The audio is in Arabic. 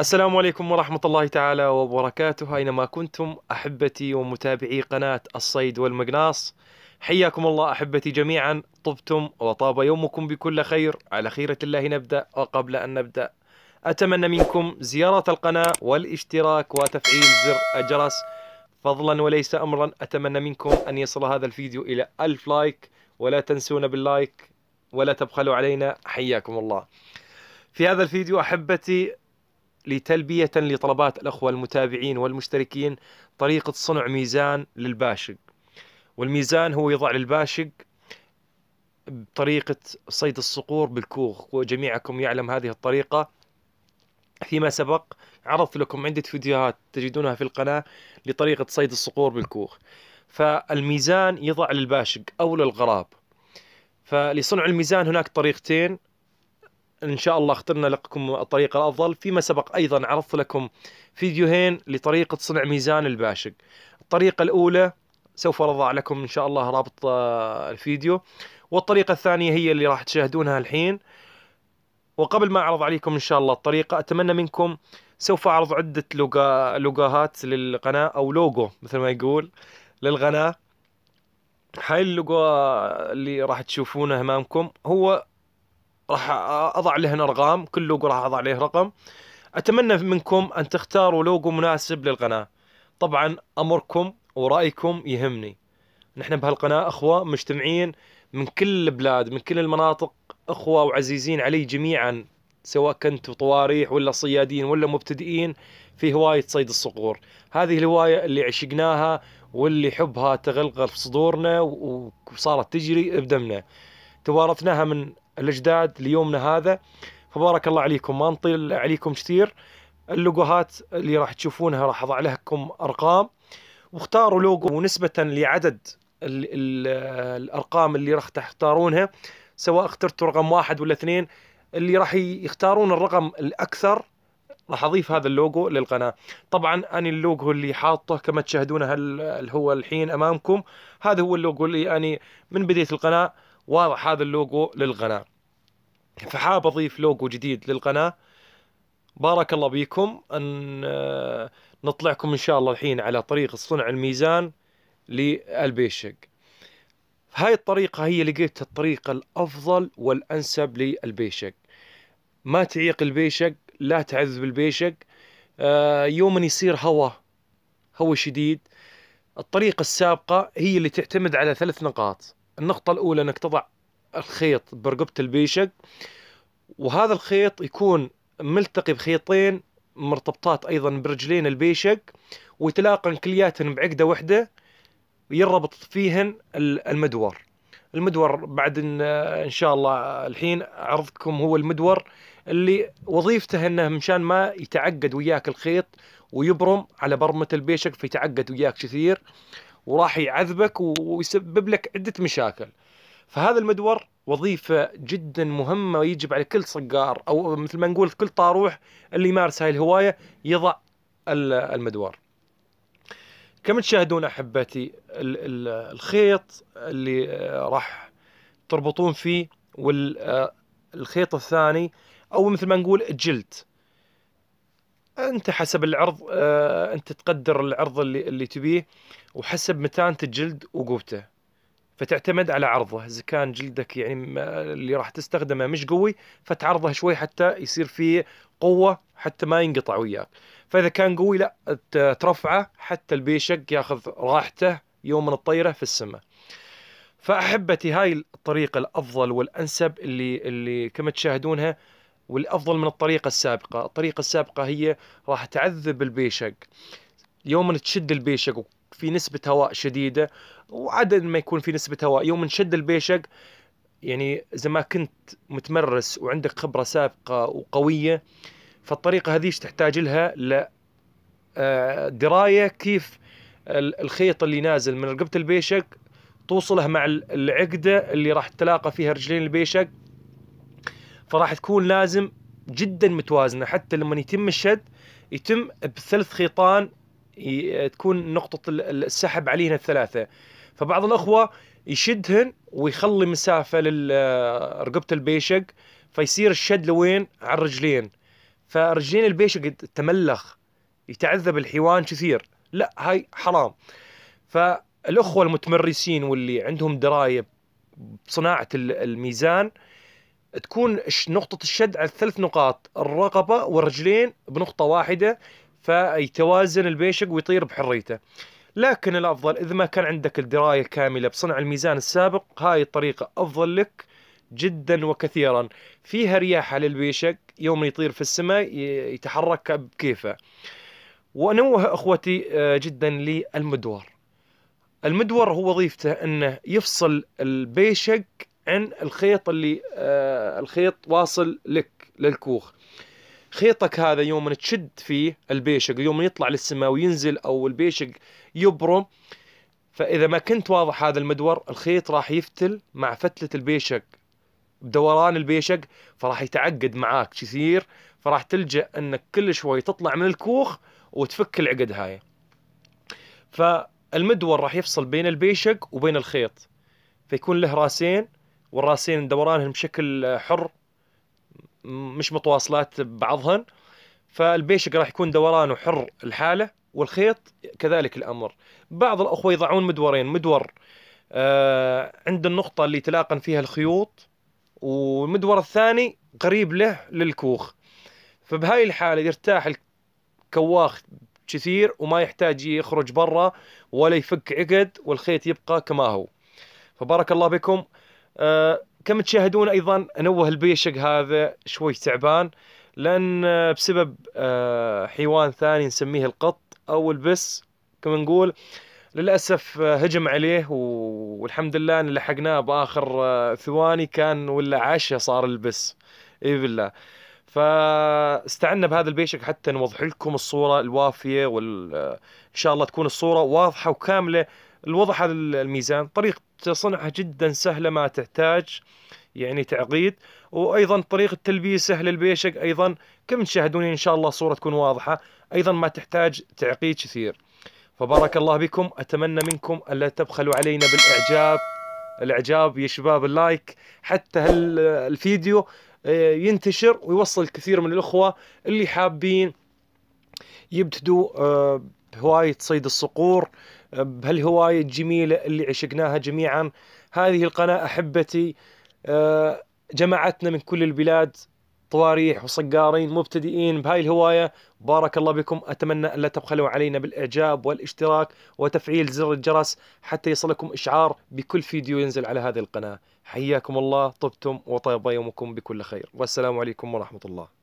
السلام عليكم ورحمة الله تعالى وبركاته أينما كنتم أحبتي ومتابعي قناة الصيد والمقناص حياكم الله أحبتي جميعا طبتم وطاب يومكم بكل خير على خيرة الله نبدأ وقبل أن نبدأ أتمنى منكم زيارة القناة والاشتراك وتفعيل زر الجرس فضلا وليس أمرا أتمنى منكم أن يصل هذا الفيديو إلى ألف لايك ولا تنسونا باللايك ولا تبخلوا علينا حياكم الله في هذا الفيديو أحبتي لتلبية لطلبات الأخوة المتابعين والمشتركين طريقة صنع ميزان للباشق والميزان هو يضع للباشق بطريقة صيد الصقور بالكوخ وجميعكم يعلم هذه الطريقة فيما سبق عرضت لكم عدة فيديوهات تجدونها في القناة لطريقة صيد الصقور بالكوخ فالميزان يضع للباشق أو للغراب فلصنع الميزان هناك طريقتين ان شاء الله اخترنا لكم الطريقه الافضل فيما سبق ايضا عرضت لكم فيديوهين لطريقه صنع ميزان الباشق الطريقه الاولى سوف نضع لكم ان شاء الله رابط آه، الفيديو والطريقه الثانيه هي اللي راح تشاهدونها الحين وقبل ما اعرض عليكم ان شاء الله الطريقه اتمنى منكم سوف اعرض عده لوجا لوجاهات للقناه او لوجو مثل ما يقول للقناه هاي اللوجو اللي راح تشوفونه امامكم هو راح اضع له ارقام كل لوجو راح اضع له رقم اتمنى منكم ان تختاروا لوجو مناسب للقناه طبعا امركم ورايكم يهمني نحن بهالقناه اخوه مجتمعين من كل البلاد من كل المناطق اخوه وعزيزين علي جميعا سواء كنتوا طواريح ولا صيادين ولا مبتدئين في هوايه صيد الصقور هذه الهوايه اللي عشقناها واللي حبها تغلغل في صدورنا وصارت تجري بدمنا توارثناها من الأجداد ليومنا هذا فبارك الله عليكم ما نطيل عليكم كثير اللوجوهات اللي راح تشوفونها راح أضع لكم أرقام واختاروا لوجو ونسبة لعدد الـ الـ الأرقام اللي راح تختارونها سواء اخترتوا رقم واحد ولا اثنين اللي راح يختارون الرقم الأكثر راح اضيف هذا اللوجو للقناه طبعا انا اللوجو اللي حاطه كما تشاهدونه اللي هو الحين امامكم هذا هو اللوجو اللي اني من بدايه القناه واضح هذا اللوجو للقناة فحاب أضيف لوجو جديد للقناة بارك الله بكم أن آه، نطلعكم إن شاء الله الحين على طريقة صنع الميزان للبيشق هاي الطريقة هي لقيت الطريقة الأفضل والأنسب للبيشق ما تعيق البيشق لا تعذب البيشق آه، يوم يصير هواء هواء شديد الطريقة السابقة هي اللي تعتمد على ثلاث نقاط النقطة الأولى أنك تضع الخيط برقبة البيشق وهذا الخيط يكون ملتقي بخيطين مرتبطات أيضا برجلين البيشق ويتلاقن كلياتهن بعقدة واحدة يربط فيهن المدور المدور بعد إن, إن شاء الله الحين عرضكم هو المدور اللي وظيفته انه مشان ما يتعقد وياك الخيط ويبرم على برمة البيشق فيتعقد وياك كثير وراح يعذبك ويسبب لك عده مشاكل فهذا المدور وظيفة جدا مهمة ويجب على كل صقار أو مثل ما نقول كل طاروح اللي يمارس هاي الهواية يضع المدور كما تشاهدون أحبتي الخيط اللي آه، راح تربطون فيه والخيط آه، الثاني أو مثل ما نقول الجلد انت حسب العرض آه، انت تقدر العرض اللي اللي تبيه وحسب متانه الجلد وقوته فتعتمد على عرضه اذا كان جلدك يعني اللي راح تستخدمه مش قوي فتعرضه شوي حتى يصير فيه قوه حتى ما ينقطع وياك فاذا كان قوي لا ترفعه حتى البيشق ياخذ راحته يوم من الطيره في السماء فاحبتي هاي الطريقه الافضل والانسب اللي اللي كما تشاهدونها والافضل من الطريقه السابقه الطريقه السابقه هي راح تعذب البيشق يوم تشد البيشق في نسبة هواء شديدة وعدد ما يكون في نسبة هواء يوم نشد البيشق يعني إذا ما كنت متمرس وعندك خبرة سابقة وقوية فالطريقة هذيش تحتاج لها ل آه، دراية كيف الخيط اللي نازل من رقبة البيشق توصله مع العقدة اللي راح تلاقى فيها رجلين البيشق فراح تكون لازم جدا متوازنه حتى لما يتم الشد يتم بثلث خيطان تكون نقطة السحب عليهن الثلاثة فبعض الأخوة يشدهن ويخلي مسافة لرقبة البيشق فيصير الشد لوين على الرجلين فرجلين البيشق تملخ يتعذب الحيوان كثير لا هاي حرام فالأخوة المتمرسين واللي عندهم دراية بصناعة الميزان تكون نقطة الشد على ثلاث نقاط الرقبة والرجلين بنقطة واحدة فيتوازن البيشق ويطير بحريته لكن الأفضل إذا ما كان عندك الدراية كاملة بصنع الميزان السابق هاي الطريقة أفضل لك جدا وكثيرا فيها رياحة للبيشق يوم يطير في السماء يتحرك بكيفه ونوه أخوتي آه، جدا للمدور المدور هو وظيفته أنه يفصل البيشق عن الخيط اللي آه الخيط واصل لك للكوخ خيطك هذا يوم من تشد فيه البيشق يوم من يطلع للسماء وينزل او البيشق يبرم فاذا ما كنت واضح هذا المدور الخيط راح يفتل مع فتله البيشق بدوران البيشق فراح يتعقد معاك كثير فراح تلجا انك كل شوي تطلع من الكوخ وتفك العقد هاي فالمدور راح يفصل بين البيشق وبين الخيط فيكون له راسين والراسين دورانهم بشكل حر مش متواصلات ببعضهن فالبيشق راح يكون دورانه حر الحالة والخيط كذلك الأمر بعض الأخوة يضعون مدورين مدور آه عند النقطة اللي تلاقن فيها الخيوط والمدور الثاني قريب له للكوخ فبهاي الحالة يرتاح الكواخ كثير وما يحتاج يخرج برا ولا يفك عقد والخيط يبقى كما هو فبارك الله بكم آه، كما تشاهدون ايضا نوه البيشق هذا شوي تعبان لان آه، بسبب آه، حيوان ثاني نسميه القط او البس كما نقول للاسف هجم عليه والحمد لله ان لحقناه باخر ثواني كان ولا عاشه صار البس اي بالله فاستعنا بهذا البيشك حتى نوضح لكم الصوره الوافيه وال ان شاء الله تكون الصوره واضحه وكامله الوضع على الميزان طريقة صنعها جدا سهلة ما تحتاج يعني تعقيد وايضا طريقه تلبيسه للبيشق ايضا كم تشاهدوني ان شاء الله صوره تكون واضحه ايضا ما تحتاج تعقيد كثير فبارك الله بكم اتمنى منكم الا تبخلوا علينا بالاعجاب الاعجاب يا شباب اللايك حتى هالفيديو آه، ينتشر ويوصل الكثير من الاخوه اللي حابين يبتدوا آه، هوايه صيد الصقور بهالهواية الجميلة اللي عشقناها جميعا هذه القناة أحبتي آه، جمعتنا من كل البلاد طواريح وصقارين مبتدئين بهاي الهواية بارك الله بكم أتمنى أن لا تبخلوا علينا بالإعجاب والاشتراك وتفعيل زر الجرس حتى يصلكم إشعار بكل فيديو ينزل على هذه القناة حياكم الله طبتم وطيب يومكم بكل خير والسلام عليكم ورحمة الله